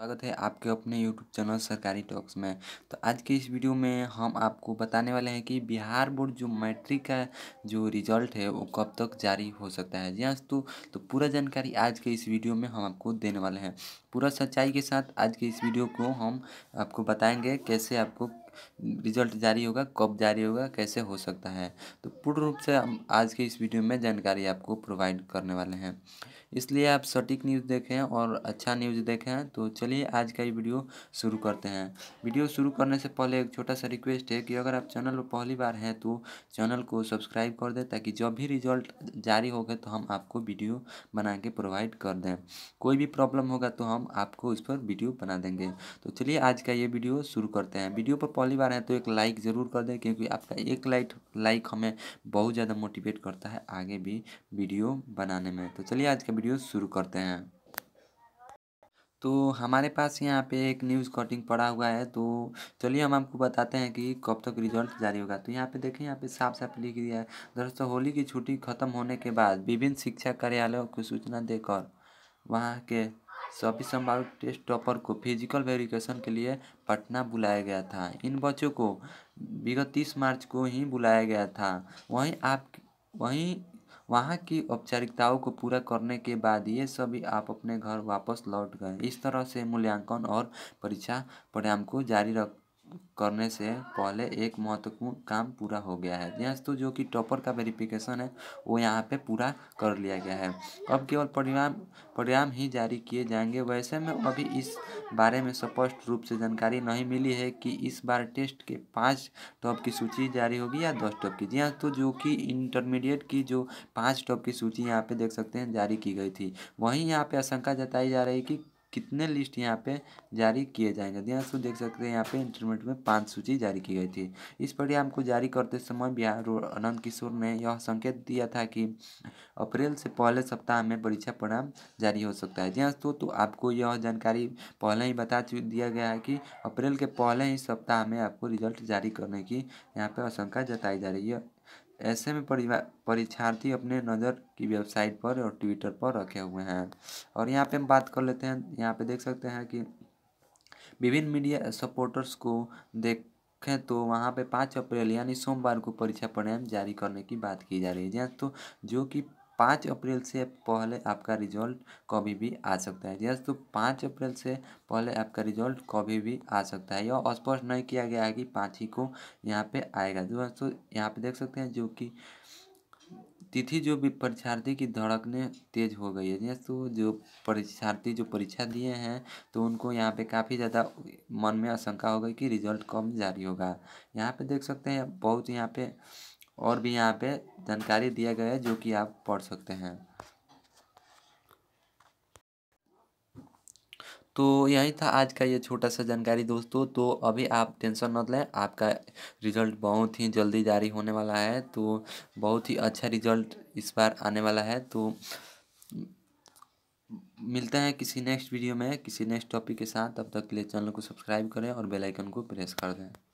स्वागत है आपके अपने YouTube चैनल सरकारी टॉक्स में तो आज के इस वीडियो में हम आपको बताने वाले हैं कि बिहार बोर्ड जो मैट्रिक का जो रिजल्ट है वो कब तक जारी हो सकता है जी हाँ तो, तो पूरा जानकारी आज के इस वीडियो में हम आपको देने वाले हैं पूरा सच्चाई के साथ आज के इस वीडियो को हम आपको बताएंगे कैसे आपको रिजल्ट जारी होगा कब जारी होगा कैसे हो सकता है तो पूर्ण रूप से हम आज के इस वीडियो में जानकारी आपको प्रोवाइड करने वाले हैं इसलिए आप सटीक न्यूज़ देखें और अच्छा न्यूज़ देखें तो चलिए आज का ये वीडियो शुरू करते हैं वीडियो शुरू करने से पहले एक छोटा सा रिक्वेस्ट है कि अगर आप चैनल पर पहली बार हैं तो चैनल को सब्सक्राइब कर दें ताकि जब भी रिजल्ट जारी होगा तो हम आपको वीडियो बना के प्रोवाइड कर दें कोई भी प्रॉब्लम होगा तो हम आपको इस पर वीडियो बना देंगे तो चलिए आज का ये वीडियो शुरू करते हैं वीडियो पर पहले पहली बार हैं तो एक लाइक ज़रूर कर दें क्योंकि आपका एक लाइक लाइक हमें बहुत ज़्यादा मोटिवेट करता है आगे भी वीडियो बनाने में तो चलिए आज का वीडियो शुरू करते हैं तो हमारे पास यहाँ पे एक न्यूज़ कटिंग पड़ा हुआ है तो चलिए हम आपको बताते हैं कि कब तक रिजल्ट जारी होगा तो यहाँ पे देखें यहाँ पे साफ साफ लिख दिया है दरअसल होली की छुट्टी खत्म होने के बाद विभिन्न शिक्षा कार्यालयों को सूचना देकर वहाँ के सभी संभावित टेस्ट टॉपर को फिजिकल वेरिफिकेशन के लिए पटना बुलाया गया था इन बच्चों को विगत तीस मार्च को ही बुलाया गया था वहीं आप वहीं वहाँ की औपचारिकताओं को पूरा करने के बाद ये सभी आप अपने घर वापस लौट गए इस तरह से मूल्यांकन और परीक्षा परिणाम को जारी रख करने से पहले एक महत्वपूर्ण काम पूरा हो गया है यह तो जो कि टॉपर का वेरिफिकेशन है वो यहाँ पे पूरा कर लिया गया है अब केवल परिणाम परिणाम ही जारी किए जाएंगे वैसे में अभी इस बारे में स्पष्ट रूप से जानकारी नहीं मिली है कि इस बार टेस्ट के पाँच टॉप की सूची जारी होगी या दस टॉप की जी हाँ तो जो कि इंटरमीडिएट की जो पाँच टॉप की सूची यहाँ पर देख सकते हैं जारी की गई थी वहीं यहाँ पर आशंका जताई जा रही कि कितने लिस्ट यहाँ पे जारी किए जाएंगे ध्यान तो से देख सकते हैं यहाँ पे इंटरमीडिएट में पांच सूची जारी की गई थी इस परिणाम को जारी करते समय बिहार अनंत किशोर ने यह संकेत दिया था कि अप्रैल से पहले सप्ताह में परीक्षा परिणाम जारी हो सकता है जी हाँ, तो, तो आपको यह जानकारी पहले ही बता दिया गया है कि अप्रैल के पहले ही सप्ताह में आपको रिजल्ट जारी करने की यहाँ पर आशंका जताई जा रही है ऐसे में परीक्षार्थी अपने नज़र की वेबसाइट पर और ट्विटर पर रखे हुए हैं और यहाँ पे हम बात कर लेते हैं यहाँ पे देख सकते हैं कि विभिन्न मीडिया सपोर्टर्स को देखें तो वहाँ पे पाँच अप्रैल यानी सोमवार को परीक्षा परिणाम जारी करने की बात की जा रही है तो जो कि पाँच अप्रैल से पहले आपका रिजल्ट कभी भी आ सकता है यस तो पाँच अप्रैल से पहले आपका रिजल्ट कभी भी आ सकता है यह स्पष्ट नहीं किया गया है कि पाँच ही को यहाँ पे आएगा तो दोस्तों यहाँ पे देख सकते हैं जो कि तिथि जो भी परीक्षार्थी की धड़कने तेज हो गई है तो जो परीक्षार्थी जो परीक्षा दिए हैं तो उनको यहाँ पे काफ़ी ज़्यादा मन में आशंका हो गई कि रिजल्ट कम जारी होगा यहाँ पे देख सकते हैं बहुत यहाँ पे और भी यहाँ पे जानकारी दिया गया है जो कि आप पढ़ सकते हैं तो यही था आज का ये छोटा सा जानकारी दोस्तों तो अभी आप टेंशन मत लें आपका रिजल्ट बहुत ही जल्दी जारी होने वाला है तो बहुत ही अच्छा रिजल्ट इस बार आने वाला है तो मिलते हैं किसी नेक्स्ट वीडियो में किसी नेक्स्ट टॉपिक के साथ तब तक के लिए चैनल को सब्सक्राइब करें और बेल आइकन को प्रेस कर दें